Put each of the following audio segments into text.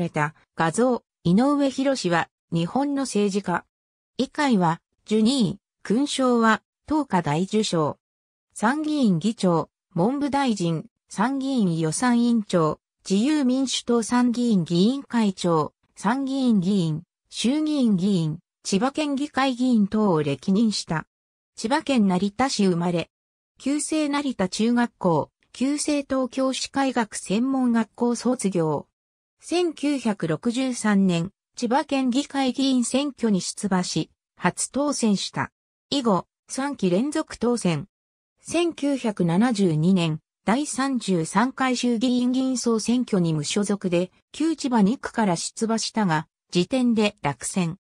れた画像、井上博士は日本の政治家。以下は、ジュニー、勲章は、東華大受賞。参議院議長、文部大臣、参議院予算委員長、自由民主党参議院議員会長、参議院議員、衆議院議員、千葉県議会議員等を歴任した。千葉県成田市生まれ。旧制成田中学校、旧制東京市会学専門学校卒業。1963年、千葉県議会議員選挙に出馬し、初当選した。以後、3期連続当選。1972年、第33回衆議院議員総選挙に無所属で、旧千葉2区から出馬したが、時点で落選。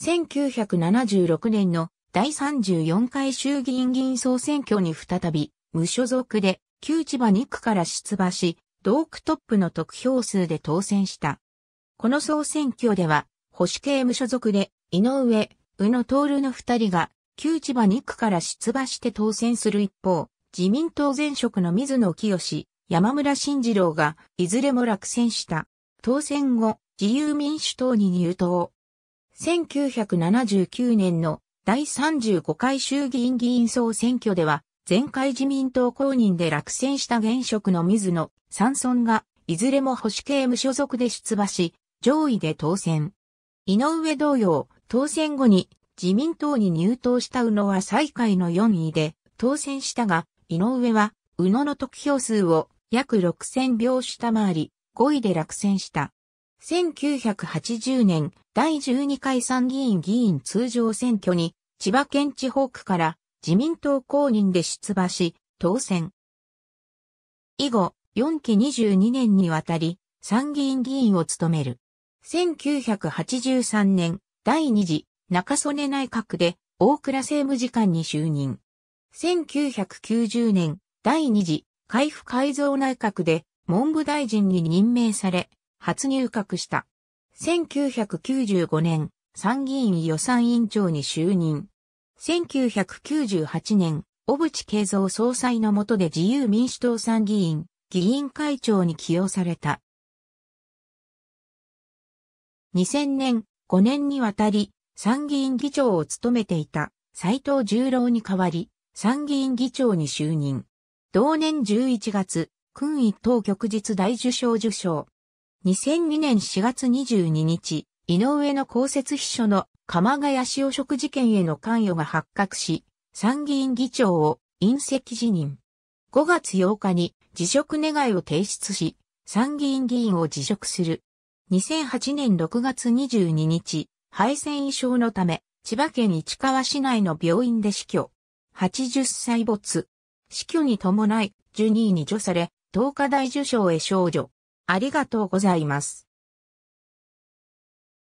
1976年の第34回衆議院議員総選挙に再び、無所属で、旧千葉2区から出馬し、同区トップの得票数で当選した。この総選挙では、保守系無所属で、井上、宇野徹の二人が、旧千葉2区から出馬して当選する一方、自民党前職の水野清、山村慎次郎が、いずれも落選した。当選後、自由民主党に入党。1979年の第35回衆議院議員総選挙では、前回自民党公認で落選した現職の水野、山村が、いずれも保守系無所属で出馬し、上位で当選。井上同様、当選後に自民党に入党した宇野は最下位の4位で当選したが、井上は宇野の得票数を約6000票下回り、5位で落選した。1980年第12回参議院議員通常選挙に千葉県地方区から自民党公認で出馬し、当選。以後、4期22年にわたり、参議院議員を務める。1983年、第2次中曽根内閣で大倉政務次官に就任。1990年、第2次海部改造内閣で文部大臣に任命され、初入閣した。1995年、参議院予算委員長に就任。1998年、小渕恵三総裁の下で自由民主党参議院、議員会長に起用された。2000年、5年にわたり、参議院議長を務めていた斎藤十郎に代わり、参議院議長に就任。同年11月、君位等局日大受賞受賞。2002年4月22日、井上の公設秘書の鎌ヶ谷市汚職事件への関与が発覚し、参議院議長を隕石辞任。5月8日に辞職願を提出し、参議院議員を辞職する。2008年6月22日、敗戦衣装のため、千葉県市川市内の病院で死去。80歳没。死去に伴い、12位に除され、東海大受賞へ少女。ありがとうございます。